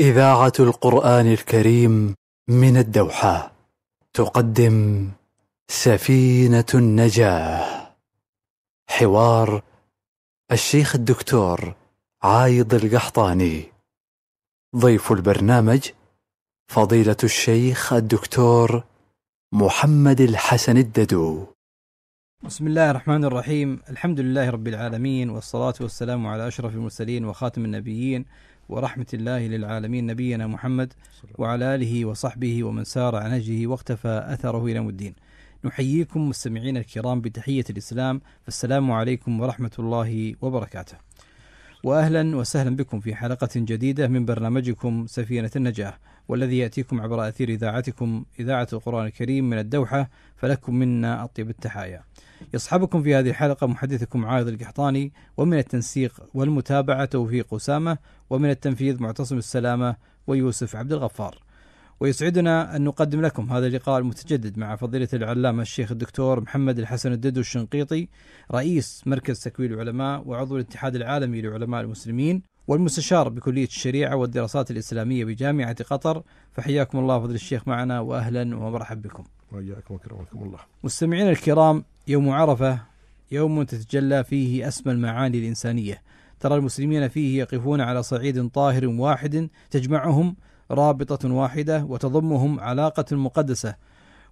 إذاعة القرآن الكريم من الدوحة تقدم سفينة النجاة حوار الشيخ الدكتور عايض القحطاني ضيف البرنامج فضيلة الشيخ الدكتور محمد الحسن الددو بسم الله الرحمن الرحيم الحمد لله رب العالمين والصلاة والسلام على أشرف المرسلين وخاتم النبيين ورحمة الله للعالمين نبينا محمد وعلى آله وصحبه ومن سار عن نهجه واختفى أثره إلى الدين نحييكم مستمعين الكرام بتحية الإسلام فالسلام عليكم ورحمة الله وبركاته وأهلا وسهلا بكم في حلقة جديدة من برنامجكم سفينة النجاة والذي يأتيكم عبر أثير إذاعتكم إذاعة القرآن الكريم من الدوحة فلكم منا أطيب التحايا يصحبكم في هذه الحلقة محدثكم عايض القحطاني ومن التنسيق والمتابعة توفيق أسامة ومن التنفيذ معتصم السلامة ويوسف عبد الغفار ويسعدنا أن نقدم لكم هذا اللقاء المتجدد مع فضيلة العلامة الشيخ الدكتور محمد الحسن الددو الشنقيطي رئيس مركز تكوين العلماء وعضو الاتحاد العالمي لعلماء المسلمين والمستشار بكلية الشريعة والدراسات الإسلامية بجامعة قطر فحياكم الله فضل الشيخ معنا وأهلا ومرحبا بكم وحياكم وكرمكم الله مستمعينا الكرام يوم عرفة يوم تتجلى فيه أسمى المعاني الإنسانية ترى المسلمين فيه يقفون على صعيد طاهر واحد تجمعهم رابطة واحدة وتضمهم علاقة مقدسة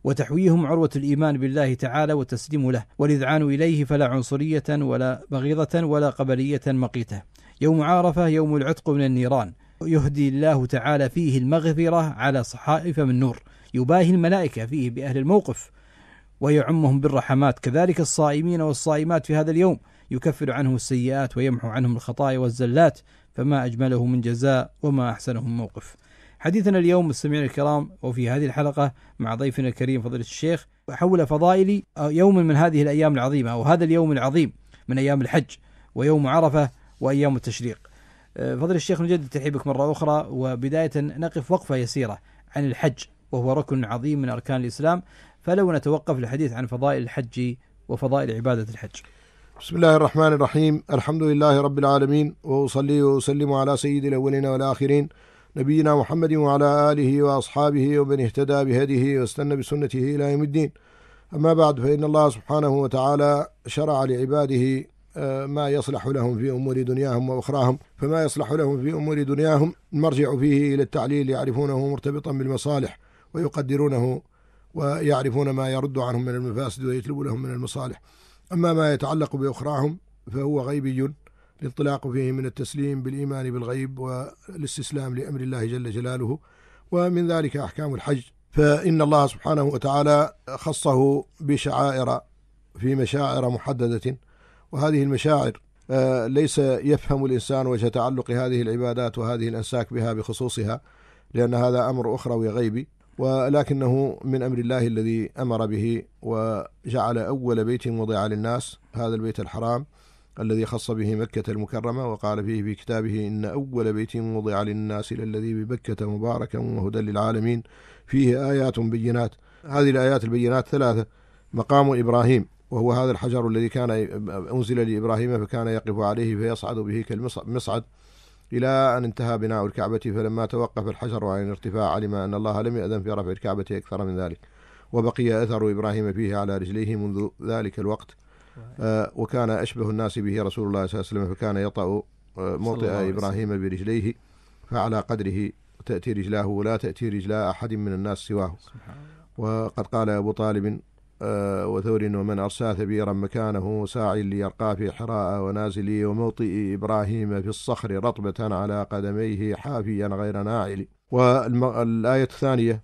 وتحويهم عروة الإيمان بالله تعالى والتسليم له والإذعان إليه فلا عنصرية ولا بغيضة ولا قبلية مقيتة يوم عرفة يوم العتق من النيران يهدي الله تعالى فيه المغفرة على صحائف من نور يباهي الملائكة فيه بأهل الموقف ويعمهم بالرحمات كذلك الصائمين والصائمات في هذا اليوم يكفر عنهم السيئات ويمحو عنهم الخطايا والزلات فما أجمله من جزاء وما أحسنه من موقف حديثنا اليوم مستمعينا الكرام وفي هذه الحلقة مع ضيفنا الكريم فضيلة الشيخ حول فضائل آه، يوم من هذه الأيام العظيمة أو هذا اليوم العظيم من أيام الحج ويوم عرفة وأيام التشريق آه، فضل الشيخ نجدد ترحيبك مرة أخرى وبداية نقف وقفة يسيرة عن الحج وهو ركن عظيم من أركان الإسلام فلو نتوقف للحديث عن فضائل الحج وفضائل عبادة الحج بسم الله الرحمن الرحيم الحمد لله رب العالمين وأصلي وأسلم على سيد الأولين والآخرين نبينا محمد وعلى آله وأصحابه ومن اهتدى بهديه واستنى بسنته إلى يوم الدين أما بعد فإن الله سبحانه وتعالى شرع لعباده آه، ما يصلح لهم في أمور دنياهم وأخراهم فما يصلح لهم في أمور دنياهم المرجع فيه إلى التعليل يعرفونه مرتبطا بالمصالح ويقدرونه ويعرفون ما يرد عنهم من المفاسد ويجلب لهم من المصالح أما ما يتعلق بأخراهم فهو غيبي الانطلاق فيه من التسليم بالإيمان بالغيب والاستسلام لأمر الله جل جلاله ومن ذلك أحكام الحج فإن الله سبحانه وتعالى خصه بشعائر في مشاعر محددة وهذه المشاعر آه، ليس يفهم الإنسان وجه تعلق هذه العبادات وهذه الأنساك بها بخصوصها لأن هذا أمر أخروي غيبي ولكنه من أمر الله الذي أمر به وجعل أول بيت وضع للناس هذا البيت الحرام الذي خص به مكة المكرمة وقال فيه في كتابه إن أول بيت وضع للناس للذي ببكة مباركا وهدى للعالمين فيه آيات بينات هذه الآيات البينات ثلاثة مقام إبراهيم وهو هذا الحجر الذي كان أنزل لإبراهيم فكان يقف عليه فيصعد به كالمصعد إلى أن انتهى بناء الكعبة فلما توقف الحجر عن الارتفاع علم أن الله لم يأذن في رفع الكعبة أكثر من ذلك وبقي أثر إبراهيم فيه على رجليه منذ ذلك الوقت آه، وكان أشبه الناس به رسول الله صلى الله عليه وسلم فكان يطأ آه، موطئ إبراهيم برجليه فعلى قدره تأتي رجلاه ولا تأتي رجلا أحد من الناس سواه وقد قال أبو طالب آه، وثور ومن أرسى ثبيرا مكانه ساعي ليرقى في حراء ونازلي وموطئ إبراهيم في الصخر رطبة على قدميه حافيا غير ناعل والآية الثانية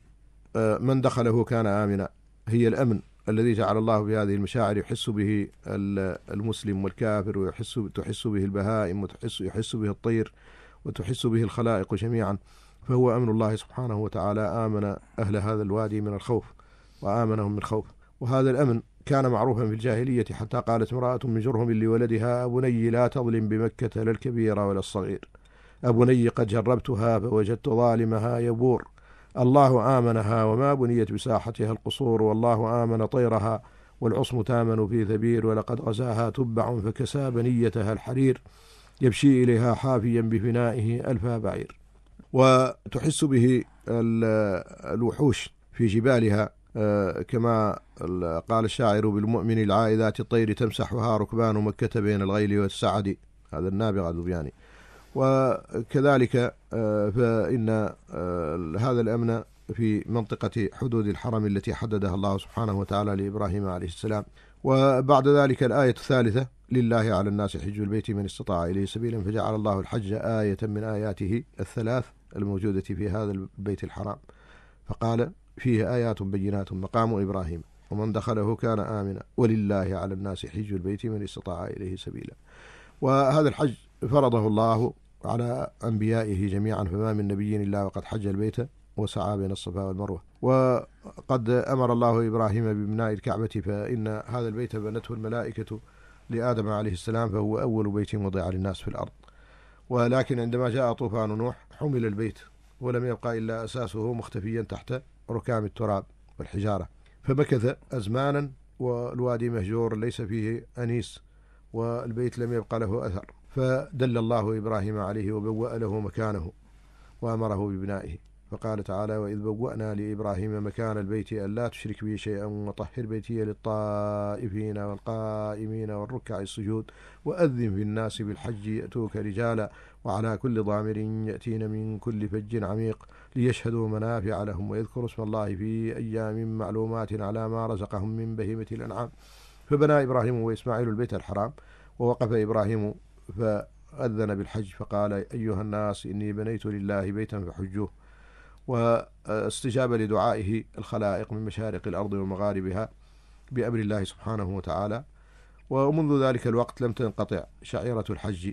آه، من دخله كان آمنا هي الأمن الذي جعل الله بهذه المشاعر يحس به المسلم والكافر ويحس تحس به البهائم وتحس يحس به الطير وتحس به الخلائق جميعا فهو أمن الله سبحانه وتعالى آمن أهل هذا الوادي من الخوف وآمنهم من الخوف وهذا الأمن كان معروفا في الجاهلية حتى قالت امرأة من جرهم لولدها أبني لا تظلم بمكة لا الكبير ولا الصغير أبني قد جربتها فوجدت ظالمها يبور الله آمنها وما بنيت بساحتها القصور والله آمن طيرها والعصم تامن في ثبير ولقد غزاها تبع فكسى بنيتها الحرير يبشي إليها حافيا بفنائه ألف بعير وتحس به الوحوش في جبالها آه، كما قال الشاعر بالمؤمن العائدات الطير تمسحها ركبان مكة بين الغيل والسعد هذا النابغة الذبياني وكذلك آه، فإن آه، هذا الأمن في منطقة حدود الحرم التي حددها الله سبحانه وتعالى لإبراهيم عليه السلام وبعد ذلك الآية الثالثة لله على الناس حج البيت من استطاع إليه سبيلا فجعل الله الحج آية من آياته الثلاث الموجودة في هذا البيت الحرام فقال فيه آيات بينات مقام إبراهيم ومن دخله كان آمنا ولله على الناس حج البيت من استطاع إليه سبيلا وهذا الحج فرضه الله على أنبيائه جميعا فما من نبي إلا وقد حج البيت وسعى بين الصفا والمروة وقد أمر الله إبراهيم ببناء الكعبة فإن هذا البيت بنته الملائكة لآدم عليه السلام فهو أول بيت وضع للناس في الأرض ولكن عندما جاء طوفان نوح حمل البيت ولم يبقى إلا أساسه مختفيا تحت ركام التراب والحجارة فمكث أزمانا والوادي مهجور ليس فيه أنيس والبيت لم يبقى له أثر فدل الله إبراهيم عليه وبوأ له مكانه وأمره ببنائه فقال تعالى وإذ بوأنا لإبراهيم مكان البيت ألا تشرك بي شيئا وطهر بيتي للطائفين والقائمين والركع السجود وأذن في الناس بالحج يأتوك رجالا وعلى كل ضامر يأتين من كل فج عميق ليشهدوا منافع لهم ويذكروا اسم الله في أيام معلومات على ما رزقهم من بهيمة الأنعام فبنى إبراهيم وإسماعيل البيت الحرام ووقف إبراهيم فأذن بالحج فقال أيها الناس إني بنيت لله بيتا فحجوه واستجاب لدعائه الخلائق من مشارق الأرض ومغاربها بأمر الله سبحانه وتعالى ومنذ ذلك الوقت لم تنقطع شعيرة الحج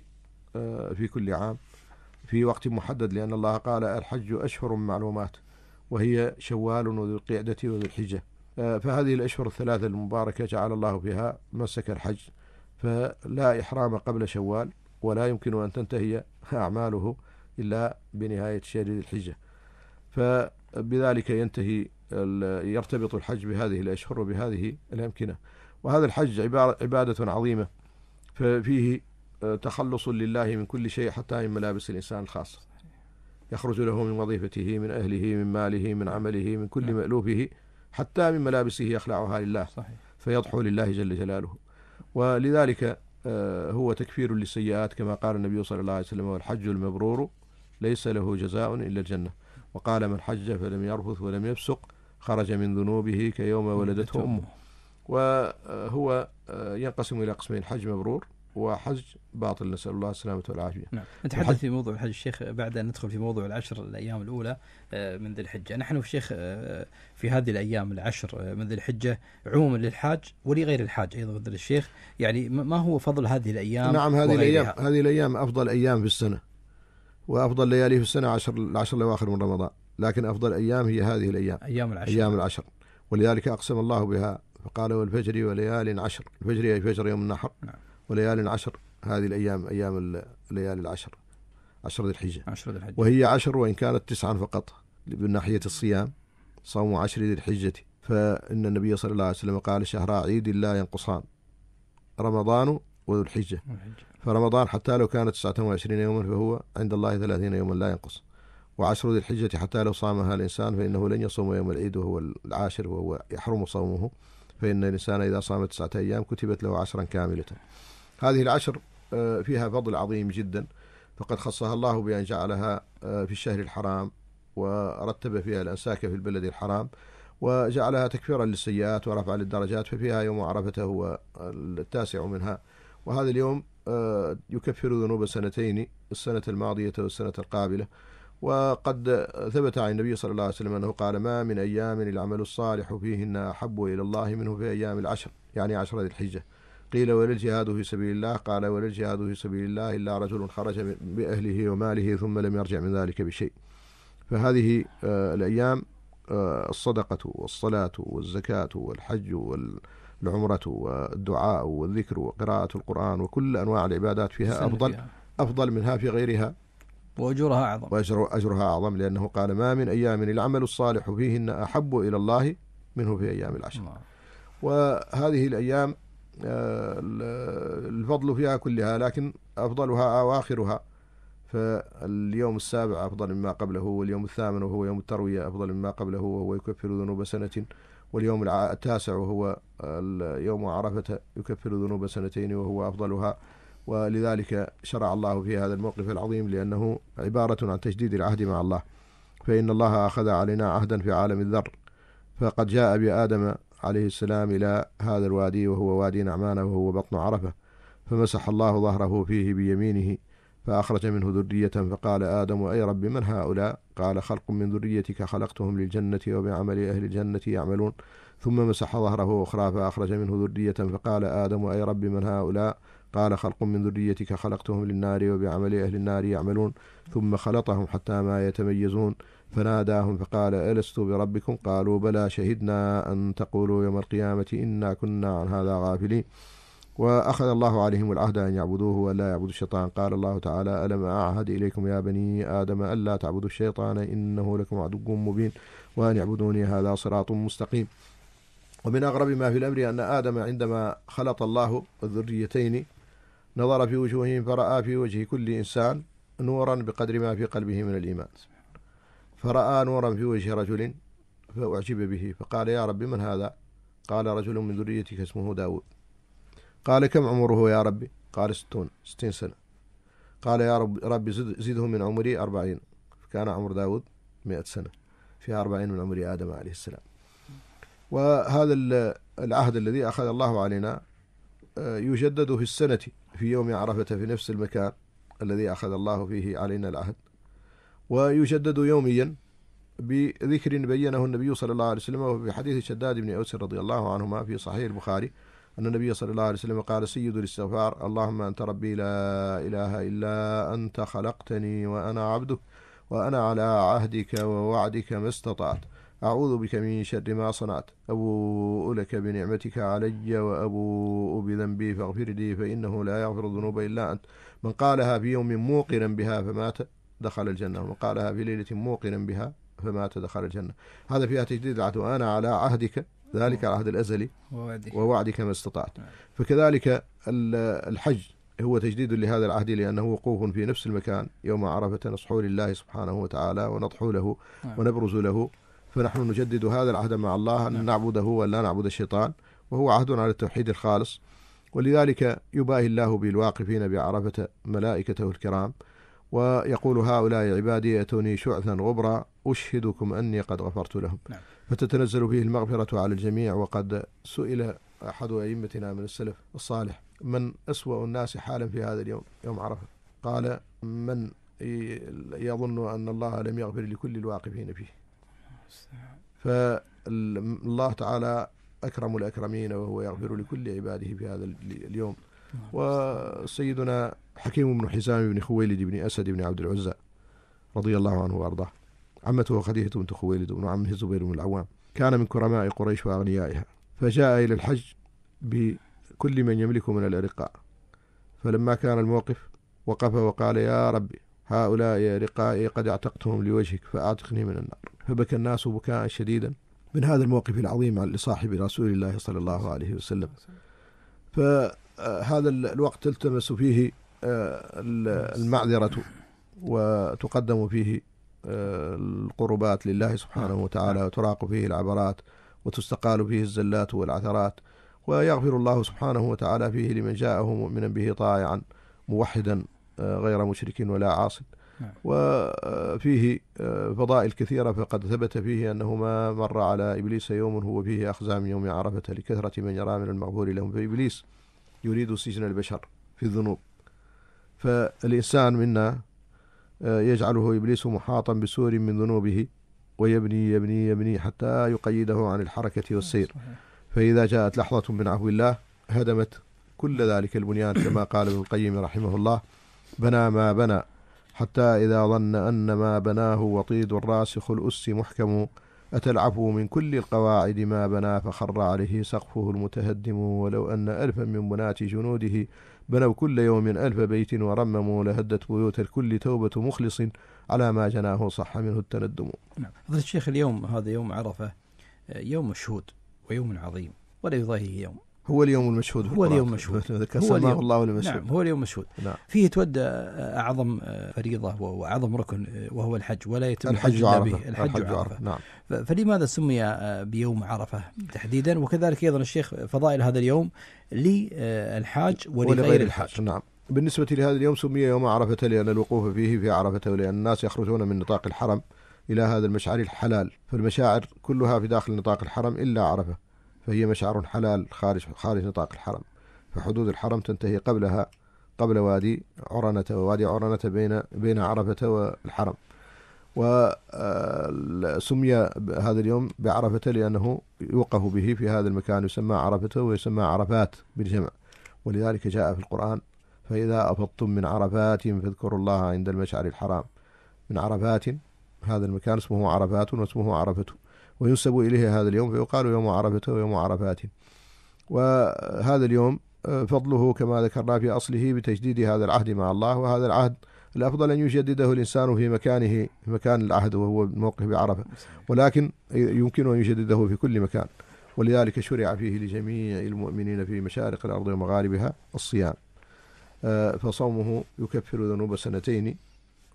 آه، في كل عام في وقت محدد لأن الله قال الحج أشهر معلومات وهي شوال وذو القعدة وذو الحجة آه، فهذه الأشهر الثلاثة المباركة جعل الله فيها مسك الحج فلا إحرام قبل شوال ولا يمكن أن تنتهي أعماله إلا بنهاية شهر ذي الحجة فبذلك ينتهي يرتبط الحج بهذه الأشهر وبهذه الأمكنة وهذا الحج عبادة عظيمة ففيه تخلص لله من كل شيء حتى من ملابس الإنسان الخاصة يخرج له من وظيفته من أهله من ماله من عمله من كل نعم. مألوفه حتى من ملابسه يخلعها لله صحيح. فيضحو لله جل جلاله ولذلك آه، هو تكفير للسيئات كما قال النبي صلى الله عليه وسلم والحج المبرور ليس له جزاء إلا الجنة وقال من حج فلم يرفث ولم يفسق خرج من ذنوبه كيوم ولدته أمه وهو آه، آه، ينقسم إلى قسمين حج مبرور وحج باطل نسأل الله السلامة والعافية نعم نتحدث في موضوع الحج الشيخ بعد أن ندخل في موضوع العشر الأيام الأولى آه، من ذي الحجة نحن الشيخ آه، في هذه الأيام العشر آه، من ذي الحجة عموما للحاج ولغير الحاج أيضا فضل الشيخ يعني ما هو فضل هذه الأيام نعم هذه الأيام هذه الأيام أفضل أيام في السنة وأفضل ليالي في السنة عشر العشر الأواخر من رمضان لكن أفضل أيام هي هذه الأيام أيام العشر أيام العشر ولذلك أقسم الله بها فقال والفجر وليال عشر الفجر أي فجر يوم النحر نعم وليال عشر هذه الأيام أيام الليالي العشر عشر ذي الحجة عشر ذي الحجة وهي عشر وإن كانت تسعا فقط من ناحية الصيام صوم عشر ذي الحجة فإن النبي صلى الله عليه وسلم قال شهر عيد لا ينقصان رمضان وذو الحجة فرمضان حتى لو كانت 29 يوما فهو عند الله 30 يوما لا ينقص وعشر ذي الحجة حتى لو صامها الإنسان فإنه لن يصوم يوم العيد وهو العاشر وهو يحرم صومه فإن الإنسان إذا صام تسعة أيام كتبت له عشرا كاملة هذه العشر آه، فيها فضل عظيم جدا فقد خصها الله بأن جعلها آه، في الشهر الحرام ورتب فيها الأنساك في البلد الحرام وجعلها تكفيرا للسيئات ورفعا للدرجات ففيها يوم عرفة هو التاسع منها وهذا اليوم آه، يكفر ذنوب سنتين السنة الماضية والسنة القابلة وقد ثبت عن النبي صلى الله عليه وسلم أنه قال ما من أيام العمل الصالح فيهن أحب إلى الله منه في أيام العشر يعني عشر ذي الحجة قيل وللجهاد في سبيل الله قال وللجهاد في سبيل الله إلا رجل خرج بأهله وماله ثم لم يرجع من ذلك بشيء فهذه آه، الأيام آه، الصدقة والصلاة والزكاة والحج والعمرة والدعاء والذكر وقراءة القرآن وكل أنواع العبادات فيها أفضل أفضل منها في غيرها وأجرها أعظم وأجرها أعظم لأنه قال ما من أيام العمل الصالح فيهن أحب إلى الله منه في أيام العشر وهذه الأيام آه، الفضل فيها كلها لكن أفضلها أواخرها فاليوم السابع أفضل مما قبله واليوم الثامن وهو يوم التروية أفضل مما قبله وهو يكفر ذنوب سنة واليوم التاسع وهو يوم عرفة يكفر ذنوب سنتين وهو أفضلها ولذلك شرع الله في هذا الموقف العظيم لأنه عبارة عن تجديد العهد مع الله فإن الله أخذ علينا عهدا في عالم الذر فقد جاء بآدم عليه السلام إلى هذا الوادي وهو وادي نعمان وهو بطن عرفة فمسح الله ظهره فيه بيمينه فأخرج منه ذرية فقال آدم أي رب من هؤلاء قال خلق من ذريتك خلقتهم للجنة وبعمل أهل الجنة يعملون ثم مسح ظهره أخرى فأخرج منه ذرية فقال آدم أي رب من هؤلاء قال خلق من ذريتك خلقتهم للنار وبعمل أهل النار يعملون ثم خلطهم حتى ما يتميزون فناداهم فقال ألست بربكم قالوا بلى شهدنا أن تقولوا يوم القيامة إنا كنا عن هذا غافلين وأخذ الله عليهم العهد أن يعبدوه ولا يعبدوا الشيطان قال الله تعالى ألم أعهد إليكم يا بني آدم ألا تعبدوا الشيطان إنه لكم عدو مبين وأن يعبدوني هذا صراط مستقيم ومن أغرب ما في الأمر أن آدم عندما خلط الله الذريتين نظر في وجوههم فرأى في وجه كل إنسان نورا بقدر ما في قلبه من الإيمان فرأى نورا في وجه رجل فأعجب به فقال يا ربي من هذا قال رجل من ذريتك اسمه داود قال كم عمره يا ربي قال ستون ستين سنة قال يا رب ربي زد زده من عمري أربعين كان عمر داود مئة سنة في أربعين من عمر آدم عليه السلام وهذا العهد الذي أخذ الله علينا آه، يجدد في السنة في يوم عرفة في نفس المكان الذي أخذ الله فيه علينا العهد ويجدد يوميا بذكر بينه النبي صلى الله عليه وسلم وفي حديث شداد بن أوس رضي الله عنهما في صحيح البخاري أن النبي صلى الله عليه وسلم قال سيد الاستغفار اللهم أنت ربي لا إله إلا أنت خلقتني وأنا عبدك وأنا على عهدك ووعدك ما استطعت أعوذ بك من شر ما صنعت أبوء لك بنعمتك علي وأبوء بذنبي فاغفر لي فإنه لا يغفر الذنوب إلا أنت من قالها في يوم موقنا بها فمات دخل الجنة وقالها في ليلة موقنا بها فمات دخل الجنة هذا فيها تجديد العهد وأنا على عهدك ذلك العهد الأزلي ووعدك, ووعدك ما استطعت نعم. فكذلك الحج هو تجديد لهذا العهد لأنه وقوف في نفس المكان يوم عرفة نصحو لله سبحانه وتعالى ونضحو له نعم. ونبرز له فنحن نجدد هذا العهد مع الله أن نعم. نعبده ولا نعبد الشيطان وهو عهد على التوحيد الخالص ولذلك يباهي الله بالواقفين بعرفة ملائكته الكرام ويقول هؤلاء عبادي يأتوني شعثا غبرا أشهدكم أني قد غفرت لهم نعم. فتتنزل فيه المغفرة على الجميع وقد سئل أحد أئمتنا من السلف الصالح من أسوأ الناس حالا في هذا اليوم يوم عرفة قال من يظن أن الله لم يغفر لكل الواقفين فيه فالله تعالى أكرم الأكرمين وهو يغفر لكل عباده في هذا اليوم وسيدنا حكيم بن حزام بن خويلد بن أسد بن عبد العزى رضي الله عنه وأرضاه عمته خديجة بنت خويلد بن عمه الزبير بن العوام كان من كرماء قريش وأغنيائها فجاء إلى الحج بكل من يملك من الأرقاء فلما كان الموقف وقف وقال يا ربي هؤلاء رقائي قد اعتقتهم لوجهك فأعتقني من النار فبكى الناس بكاء شديدا من هذا الموقف العظيم لصاحب رسول الله صلى الله عليه وسلم ف هذا الوقت تلتمس فيه آه، المعذرة وتقدم فيه آه، القربات لله سبحانه وتعالى وتراق فيه العبرات وتستقال فيه الزلات والعثرات ويغفر الله سبحانه وتعالى فيه لمن جاءه مؤمنا به طائعا موحدا آه، غير مشرك ولا عاص نعم. وفيه فضائل كثيرة فقد ثبت فيه أنه ما مر على إبليس يوم هو فيه أخزى من يوم عرفة لكثرة من يرى من المغفور لهم في إبليس يريد سجن البشر في الذنوب فالإنسان منا آه، يجعله إبليس محاطا بسور من ذنوبه ويبني يبني يبني حتى يقيده عن الحركة آه، والسير فإذا جاءت لحظة من عفو الله هدمت كل ذلك البنيان كما قال ابن القيم رحمه الله بنى ما بنى حتى إذا ظن أن ما بناه وطيد الراسخ الأس محكم أتلعفه من كل القواعد ما بنى فخر عليه سقفه المتهدم ولو أن ألفا من بناة جنوده بنوا كل يوم ألف بيت ورمموا لهدت بيوت الكل توبة مخلص على ما جناه صح منه التندم نعم الشيخ اليوم هذا يوم عرفة يوم مشهود ويوم عظيم ولا يضاهيه يوم هو اليوم المشهود هو اليوم المشهود هو اليوم الله المشهود نعم هو اليوم المشهود نعم. فيه تودى أعظم فريضة وأعظم ركن آه، وهو الحج ولا يتم الحج عرفة به الحج, الحج عرفة. نعم. فلماذا سمي آه، بيوم عرفة تحديدا وكذلك أيضا الشيخ فضائل هذا اليوم للحاج ولغير الحاج نعم بالنسبة لهذا اليوم سمي يوم عرفة لأن الوقوف فيه في عرفة ولأن الناس يخرجون من نطاق الحرم إلى هذا المشعر الحلال فالمشاعر كلها في داخل نطاق الحرم إلا عرفة فهي مشعر حلال خارج خارج نطاق الحرم فحدود الحرم تنتهي قبلها قبل وادي عرنة ووادي عرنة بين بين عرفة والحرم وسمي آه، هذا اليوم بعرفة لأنه يوقف به في هذا المكان يسمى عرفة ويسمى عرفات بالجمع ولذلك جاء في القرآن فإذا أفضتم من عرفات فاذكروا الله عند المشعر الحرام من عرفات هذا المكان اسمه عرفات واسمه عرفة وينسب إليه هذا اليوم فيقال يوم عرفة ويوم عرفات وهذا اليوم آه، فضله كما ذكرنا في أصله بتجديد هذا العهد مع الله وهذا العهد الأفضل أن يجدده الإنسان في مكانه في مكان العهد وهو موقف بعرفة ولكن يمكن أن يجدده في كل مكان ولذلك شرع فيه لجميع المؤمنين في مشارق الأرض ومغاربها الصيام آه، فصومه يكفر ذنوب سنتين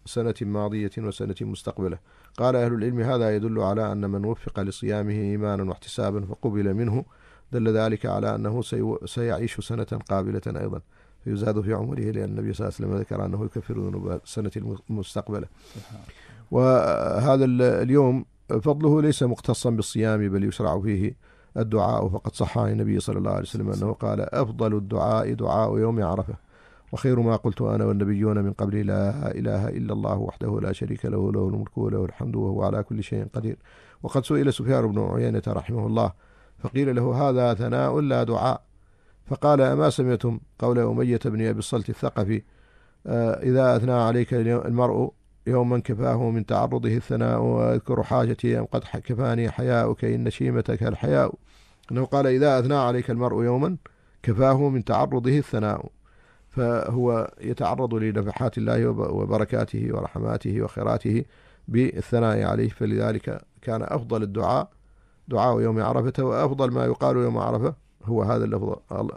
سنة ماضية وسنة مستقبلة قال أهل العلم هذا يدل على أن من وفق لصيامه إيمانا واحتسابا فقبل منه دل ذلك على أنه سيعيش سنة قابلة أيضا فيزاد في عمره لأن النبي صلى الله عليه وسلم ذكر أنه يكفر ذنوب السنة المستقبلة وهذا اليوم فضله ليس مختصا بالصيام بل يشرع فيه الدعاء فقد صح عن النبي صلى الله عليه وسلم أنه قال أفضل الدعاء دعاء يوم عرفة وخير ما قلت أنا والنبيون من قبلي لا إله إلا الله وحده لا شريك له له الملك وله الحمد وهو على كل شيء قدير وقد سئل سفيان بن عيينة رحمه الله فقيل له هذا ثناء لا دعاء فقال أما سمعتم قول أمية بن أبي الصلت الثقفي آه، إذا أثنى عليك المرء يوما كفاه من تعرضه الثناء وأذكر حاجتي أم قد كفاني حياؤك إن شيمتك الحياء أنه قال إذا أثنى عليك المرء يوما كفاه من تعرضه الثناء فهو يتعرض لنفحات الله وبركاته ورحماته وخيراته بالثناء عليه فلذلك كان أفضل الدعاء دعاء يوم عرفة وأفضل ما يقال يوم عرفة هو هذا اللفظ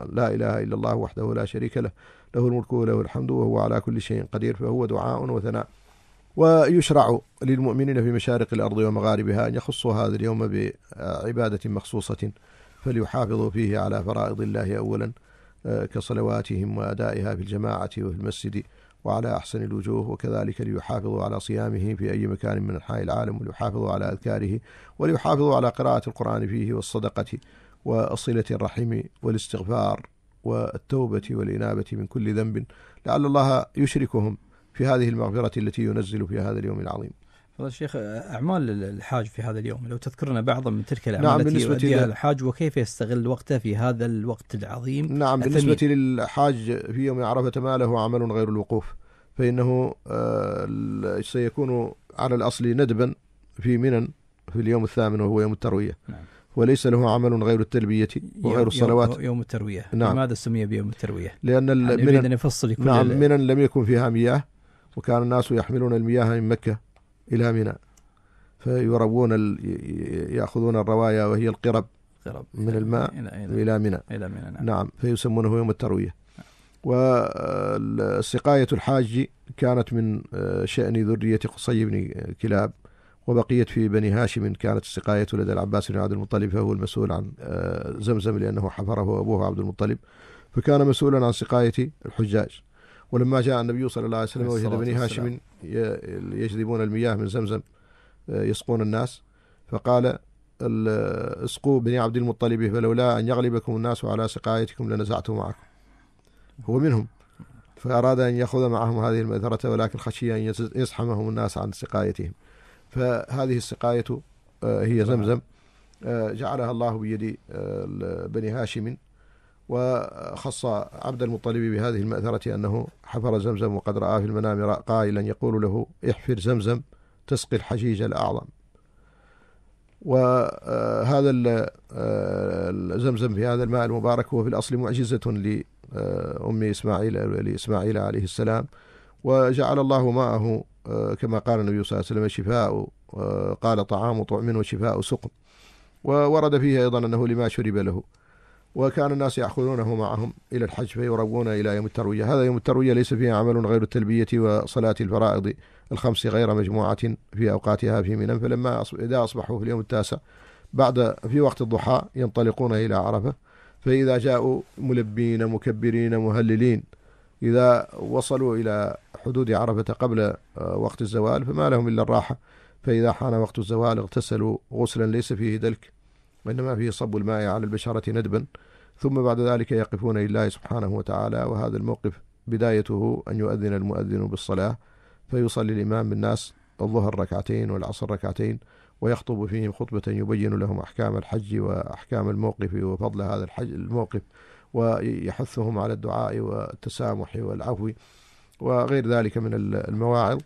لا إله إلا الله وحده لا شريك له له الملك وله الحمد وهو على كل شيء قدير فهو دعاء وثناء ويشرع للمؤمنين في مشارق الأرض ومغاربها أن يخصوا هذا اليوم بعبادة مخصوصة فليحافظوا فيه على فرائض الله أولا آه، كصلواتهم وأدائها في الجماعة وفي المسجد وعلى أحسن الوجوه وكذلك ليحافظوا على صيامه في أي مكان من أنحاء العالم وليحافظوا على أذكاره وليحافظوا على قراءة القرآن فيه والصدقة وصلة الرحم والاستغفار والتوبة والإنابة من كل ذنب لعل الله يشركهم في هذه المغفرة التي ينزل في هذا اليوم العظيم والله شيخ اعمال الحاج في هذا اليوم لو تذكرنا بعضا من تلك الاعمال نعم بالنسبه التي الحاج وكيف يستغل وقته في هذا الوقت العظيم نعم الثمين. بالنسبه للحاج في يوم عرفه ما له عمل غير الوقوف فانه آه، سيكون على الاصل ندبا في منن في اليوم الثامن وهو يوم الترويه نعم. وليس له عمل غير التلبية وغير الصلوات يوم, التروية نعم. لماذا سمي بيوم التروية لأن يعني من أن يفصل نعم منن لم يكن فيها مياه وكان الناس يحملون المياه من مكة إلى منى فيروون يأخذون الرواية وهي القرب قرب من الماء إلى, إلى, إلى منى إلى منى نعم. نعم فيسمونه يوم التروية نعم. والسقاية وسقاية الحاج كانت من آه، شأن ذرية قصي بن كلاب وبقيت في بني هاشم كانت السقاية لدى العباس بن عبد المطلب فهو المسؤول عن آه، زمزم لأنه حفره أبوه عبد المطلب فكان مسؤولا عن سقاية الحجاج ولما جاء النبي صلى الله عليه وسلم وجد بني هاشم يجذبون المياه من زمزم آه، يسقون الناس فقال اسقوا بني عبد المطلب فلولا أن يغلبكم الناس على سقايتكم لنزعت معكم هو منهم فأراد أن يأخذ معهم هذه المأثرة ولكن خشي أن يزحمهم الناس عن سقايتهم فهذه السقاية آه، هي زمزم آه، جعلها الله بيد بني هاشم وخص عبد المطلب بهذه المأثرة أنه حفر زمزم وقد رأى في المنام قائلا يقول له احفر زمزم تسقي الحجيج الأعظم وهذا آه، آه، الزمزم في هذا الماء المبارك هو في الأصل معجزة لأم آه، إسماعيل لإسماعيل عليه السلام وجعل الله ماءه كما قال النبي صلى الله عليه وسلم شفاء قال طعام طعم وشفاء سقم وورد فيه أيضا أنه لما شرب له وكان الناس يأخذونه معهم إلى الحج فيروون إلى يوم التروية هذا يوم التروية ليس فيه عمل غير التلبية وصلاة الفرائض الخمس غير مجموعة في أوقاتها في منى فلما إذا أصبحوا في اليوم التاسع بعد في وقت الضحى ينطلقون إلى عرفة فإذا جاءوا ملبين مكبرين مهللين إذا وصلوا إلى حدود عرفة قبل آه، وقت الزوال فما لهم إلا الراحة فإذا حان وقت الزوال اغتسلوا غسلا ليس فيه دلك وإنما فيه صب الماء على البشرة ندبا ثم بعد ذلك يقفون لله سبحانه وتعالى وهذا الموقف بدايته أن يؤذن المؤذن بالصلاة فيصلي الإمام بالناس الظهر ركعتين والعصر ركعتين ويخطب فيهم خطبة يبين لهم أحكام الحج وأحكام الموقف وفضل هذا الحج الموقف ويحثهم على الدعاء والتسامح والعفو وغير ذلك من المواعظ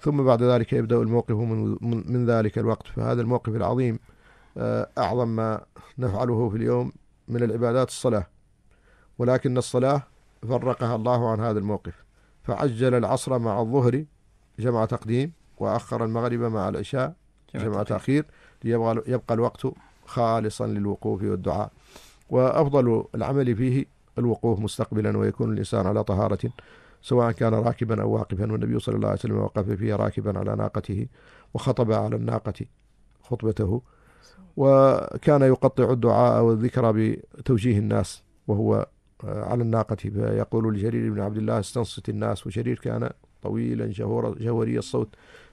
ثم بعد ذلك يبدأ الموقف من, من ذلك الوقت فهذا الموقف العظيم آه، أعظم ما نفعله في اليوم من العبادات الصلاة ولكن الصلاة فرقها الله عن هذا الموقف فعجل العصر مع الظهر جمع تقديم وأخر المغرب مع العشاء جمع, جمع تأخير ليبقى يبقى الوقت خالصا للوقوف والدعاء وأفضل العمل فيه الوقوف مستقبلا ويكون الإنسان على طهارة سواء كان راكبا أو واقفا والنبي صلى الله عليه وسلم وقف فيه راكبا على ناقته وخطب على الناقة خطبته وكان يقطع الدعاء والذكر بتوجيه الناس وهو آه، على الناقة فيقول لجرير بن عبد الله استنصت الناس وجرير كان طويلا جهوري الصوت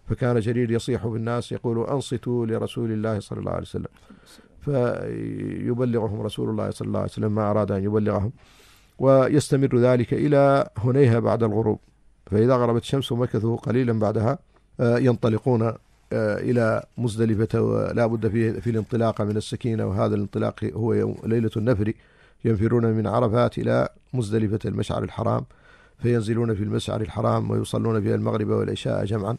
فكان جرير يصيح بالناس يقول أنصتوا لرسول الله صلى الله عليه وسلم فيبلغهم رسول الله صلى الله عليه وسلم ما أراد أن يبلغهم ويستمر ذلك إلى هنيها بعد الغروب فإذا غربت الشمس ومكثوا قليلا بعدها آه، ينطلقون آه، إلى مزدلفة ولا بد في, في الانطلاق من السكينة وهذا الانطلاق هو يوم ليلة النفر ينفرون من عرفات إلى مزدلفة المشعر الحرام فينزلون في المشعر الحرام ويصلون فيها المغرب والعشاء جمعا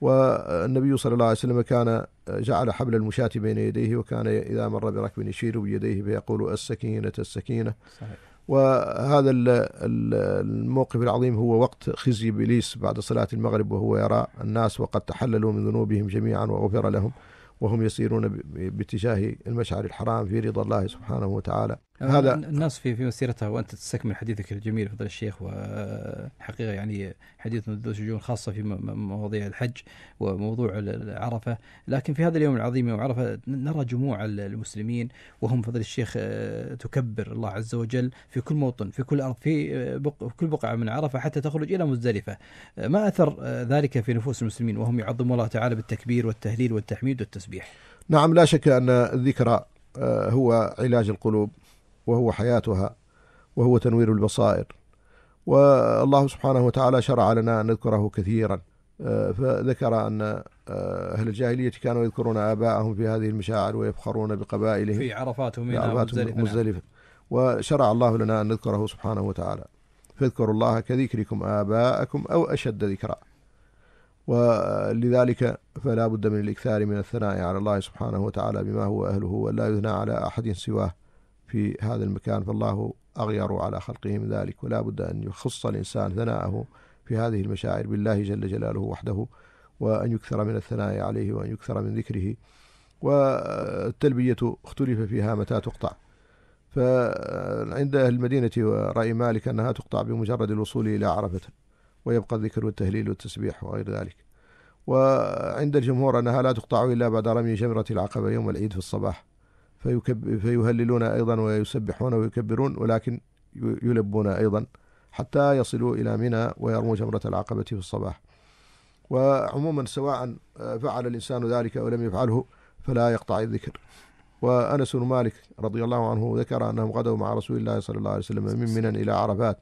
والنبي صلى الله عليه وسلم كان آه، جعل حبل المشاة بين يديه وكان إذا مر بركب يشير بيديه فيقول السكينة السكينة صحيح. وهذا الموقف العظيم هو وقت خزي ابليس بعد صلاه المغرب وهو يرى الناس وقد تحللوا من ذنوبهم جميعا وغفر لهم وهم يسيرون باتجاه المشعر الحرام في رضا الله سبحانه وتعالى هذا الناس في في مسيرتها وانت تستكمل حديثك الجميل فضل الشيخ وحقيقه يعني حديث ذو شجون خاصه في مواضيع الحج وموضوع عرفه لكن في هذا اليوم العظيم يوم عرفه نرى جموع المسلمين وهم فضل الشيخ آه، تكبر الله عز وجل في كل موطن في كل ارض في, آه، بق في كل بقعه من عرفه حتى تخرج الى مزدلفه آه، ما اثر ذلك في نفوس المسلمين وهم يعظمون الله تعالى بالتكبير والتهليل والتحميد والتسبيح نعم لا شك ان الذكرى هو علاج القلوب وهو حياتها وهو تنوير البصائر والله سبحانه وتعالى شرع لنا أن نذكره كثيرا آه، فذكر أن آه، أهل الجاهلية كانوا يذكرون آباءهم في هذه المشاعر ويفخرون بقبائلهم في عرفات ومنى نعم. مزدلفة وشرع الله لنا أن نذكره سبحانه وتعالى فاذكروا الله كذكركم آباءكم أو أشد ذكرًا ولذلك فلا بد من الإكثار من الثناء على الله سبحانه وتعالى بما هو أهله ولا يثنى على أحد سواه في هذا المكان فالله أغير على خلقه من ذلك ولا بد أن يخص الإنسان ثناءه في هذه المشاعر بالله جل جلاله وحده وأن يكثر من الثناء عليه وأن يكثر من ذكره والتلبية اختلف فيها متى تقطع فعند أهل المدينة ورأي مالك أنها تقطع بمجرد الوصول إلى عرفة ويبقى الذكر والتهليل والتسبيح وغير ذلك وعند الجمهور أنها لا تقطع إلا بعد رمي جمرة العقبة يوم العيد في الصباح فيهللون أيضا ويسبحون ويكبرون ولكن يلبون أيضا حتى يصلوا إلى منى ويرموا جمرة العقبة في الصباح وعموما سواء آه، فعل الإنسان ذلك أو لم يفعله فلا يقطع الذكر وأنس بن مالك رضي الله عنه ذكر أنهم غدوا مع رسول الله صلى الله عليه وسلم من منى إلى عرفات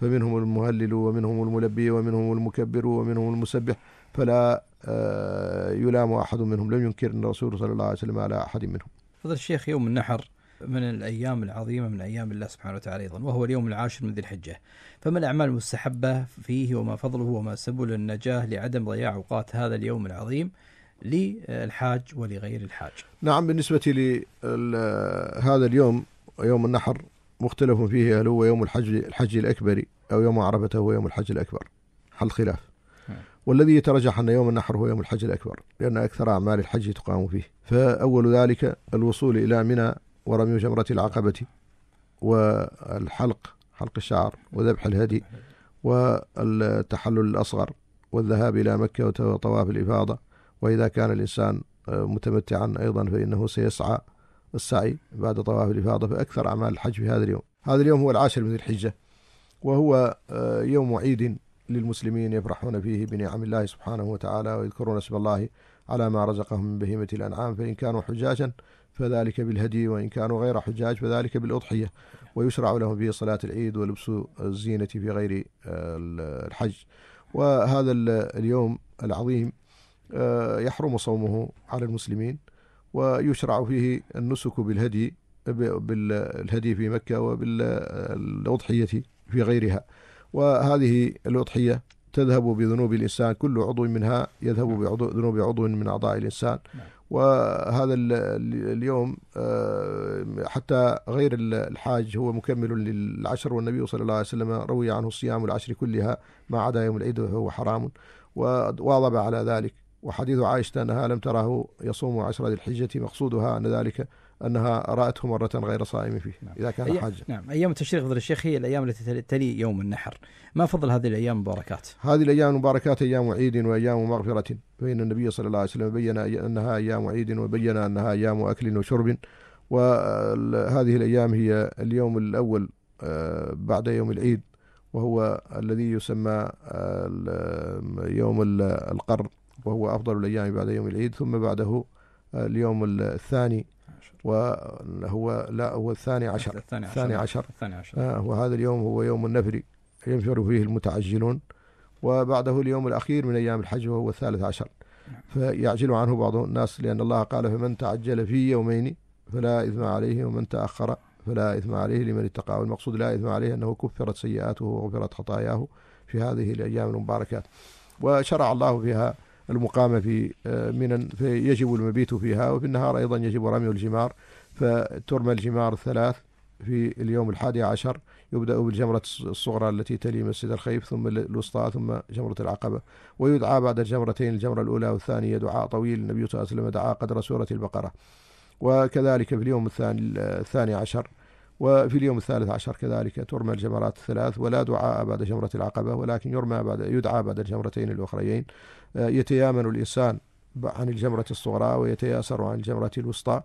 فمنهم المهلل ومنهم الملبي ومنهم المكبر ومنهم المسبح فلا آه، يلام أحد منهم لم ينكر الرسول صلى الله عليه وسلم على أحد منهم فضل الشيخ يوم النحر من الأيام العظيمة من أيام الله سبحانه وتعالى أيضا وهو اليوم العاشر من ذي الحجة فما الأعمال المستحبة فيه وما فضله وما سبل النجاة لعدم ضياع أوقات هذا اليوم العظيم للحاج ولغير الحاج نعم بالنسبة لهذا اليوم يوم النحر مختلف فيه هل هو يوم الحج الحج الأكبر أو يوم عرفة هو يوم الحج الأكبر خلاف؟ والذي يترجح أن يوم النحر هو يوم الحج الأكبر لأن أكثر أعمال الحج تقام فيه فأول ذلك الوصول إلى منى ورمي جمرة العقبة والحلق حلق الشعر وذبح الهدي والتحلل الأصغر والذهاب إلى مكة وطواف الإفاضة وإذا كان الإنسان متمتعا أيضا فإنه سيسعى السعي بعد طواف الإفاضة فأكثر أعمال الحج في هذا اليوم هذا اليوم هو العاشر من الحجة وهو يوم عيد للمسلمين يفرحون فيه بنعم الله سبحانه وتعالى ويذكرون اسم الله على ما رزقهم من بهيمة الأنعام فإن كانوا حجاجا فذلك بالهدي وإن كانوا غير حجاج فذلك بالأضحية ويشرع لهم في صلاة العيد ولبس الزينة في غير آه، الحج وهذا اليوم العظيم آه، يحرم صومه على المسلمين ويشرع فيه النسك بالهدي بالهدي في مكة وبالأضحية في غيرها وهذه الأضحية تذهب بذنوب الإنسان كل عضو منها يذهب نعم. بعضو ذنوب عضو من أعضاء الإنسان نعم. وهذا اليوم آه، حتى غير الحاج هو مكمل للعشر والنبي صلى الله عليه وسلم روي عنه الصيام العشر كلها ما عدا يوم العيد وهو حرام وواظب على ذلك وحديث عائشة أنها لم تره يصوم عشر ذي الحجة مقصودها أن ذلك انها راته مره غير صائم فيه نعم. اذا كان حاجه نعم ايام التشريق فضل الشيخ هي الايام التي تلي يوم النحر ما فضل هذه الايام المباركات هذه الايام المباركات ايام عيد وايام مغفره فان النبي صلى الله عليه وسلم بين انها ايام عيد وبين انها ايام اكل وشرب وهذه الايام هي اليوم الاول آه، بعد يوم العيد وهو الذي يسمى آه، يوم القر وهو افضل الايام بعد يوم العيد ثم بعده آه، اليوم الثاني وهو لا هو الثاني عشر الثاني عشر, الثاني عشر, الثاني عشر. آه وهذا اليوم هو يوم النفر ينفر فيه المتعجلون وبعده اليوم الأخير من أيام الحج وهو الثالث عشر نعم. فيعجل عنه بعض الناس لأن الله قال فمن تعجل في يومين فلا إثم عليه ومن تأخر فلا إثم عليه لمن اتقى والمقصود لا إثم عليه أنه كفرت سيئاته وغفرت خطاياه في هذه الأيام المباركة وشرع الله فيها المقامة في آه، منن فيجب المبيت فيها وفي النهار أيضا يجب رمي الجمار فترمى الجمار الثلاث في اليوم الحادي عشر يبدأ بالجمرة الصغرى التي تلي مسجد الخيف ثم الوسطى ثم جمرة العقبة ويدعى بعد الجمرتين الجمرة الأولى والثانية دعاء طويل النبي صلى الله عليه وسلم دعا قدر سورة البقرة وكذلك في اليوم الثاني, الثاني عشر وفي اليوم الثالث عشر كذلك ترمى الجمرات الثلاث ولا دعاء بعد جمرة العقبة ولكن يرمى بعد يدعى بعد الجمرتين الأخريين آه، يتيامن الإنسان عن الجمرة الصغرى ويتياسر عن الجمرة الوسطى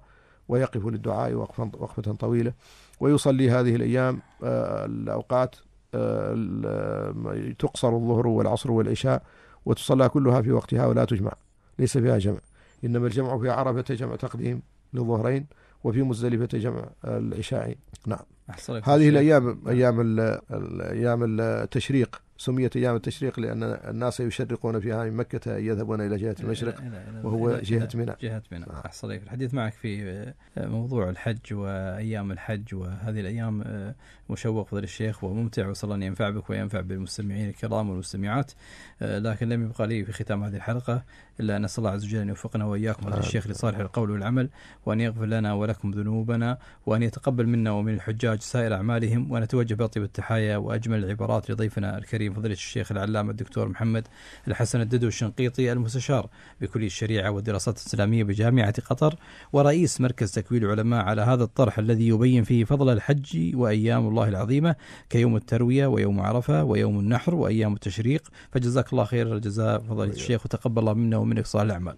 ويقف للدعاء وقفة طويلة ويصلي هذه الأيام آه، الأوقات آه، تقصر الظهر والعصر والعشاء وتصلى كلها في وقتها ولا تجمع ليس فيها جمع إنما الجمع في عرفة جمع تقديم للظهرين وفي مزدلفة جمع العشاء نعم هذه الأيام نعم. أيام أيام التشريق سميت أيام التشريق لأن الناس يشرقون فيها من مكة يذهبون إلى جهة المشرق وهو جهة منى جهة منى أحسن نعم. عليك الحديث معك في آه، موضوع الحج وأيام الحج وهذه الأيام آه، مشوق فضل الشيخ وممتع وصلى أن ينفع بك وينفع بالمستمعين الكرام والمستمعات آه، لكن لم يبقى لي في ختام هذه الحلقة إلا أن الله عز وجل أن يوفقنا وإياكم فضل الشيخ لصالح القول والعمل وأن يغفر لنا ولكم ذنوبنا وأن يتقبل منا ومن الحجاج سائر أعمالهم ونتوجه بأطيب التحايا وأجمل العبارات لضيفنا الكريم الكريم فضيلة الشيخ العلامة الدكتور محمد الحسن الددو الشنقيطي المستشار بكلية الشريعة والدراسات الإسلامية بجامعة قطر ورئيس مركز تكوين العلماء على هذا الطرح الذي يبين فيه فضل الحج وأيام الله العظيمة كيوم التروية ويوم عرفة ويوم النحر وأيام التشريق فجزاك الله خير الجزاء فضيلة الشيخ وتقبل الله منا ومنك صالح الأعمال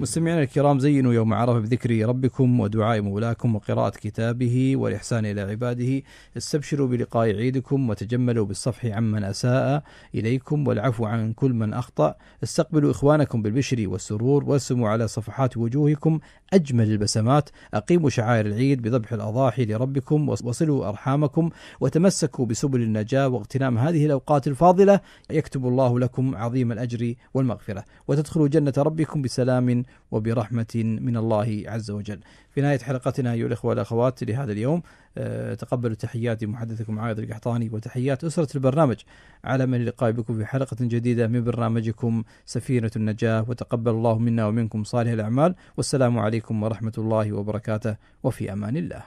مستمعينا الكرام زينوا يوم عرفه بذكر ربكم ودعاء مولاكم وقراءة كتابه والإحسان إلى عباده استبشروا بلقاء عيدكم وتجملوا بالصفح عمن أساء إليكم والعفو عن كل من أخطأ استقبلوا إخوانكم بالبشر والسرور وارسموا على صفحات وجوهكم أجمل البسمات أقيموا شعائر العيد بذبح الأضاحي لربكم وصلوا أرحامكم وتمسكوا بسبل النجاة واغتنام هذه الأوقات الفاضلة يكتب الله لكم عظيم الأجر والمغفرة وتدخلوا جنة ربكم بسلام وسلام وبرحمة من الله عز وجل في نهاية حلقتنا أيها الإخوة والأخوات لهذا اليوم آه، تقبلوا تحيات محدثكم عايد القحطاني وتحيات أسرة البرنامج على من اللقاء بكم في حلقة جديدة من برنامجكم سفينة النجاة وتقبل الله منا ومنكم صالح الأعمال والسلام عليكم ورحمة الله وبركاته وفي أمان الله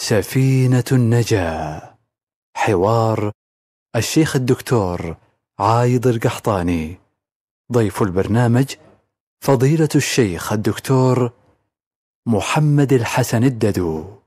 سفينة النجاة حوار الشيخ الدكتور عايض القحطاني ضيف البرنامج فضيلة الشيخ الدكتور محمد الحسن الددو